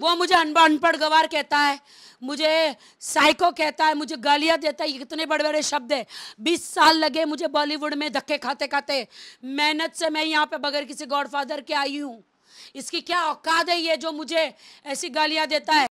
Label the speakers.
Speaker 1: वो मुझे अनपढ़ गवार कहता है मुझे साइको कहता है मुझे गालियाँ देता है इतने बड़े बड़े शब्द है बीस साल लगे मुझे बॉलीवुड में धक्के खाते खाते मेहनत से मैं यहाँ पे बगैर किसी गॉडफादर के आई हूँ इसकी क्या औकात है ये जो मुझे ऐसी गालियाँ देता है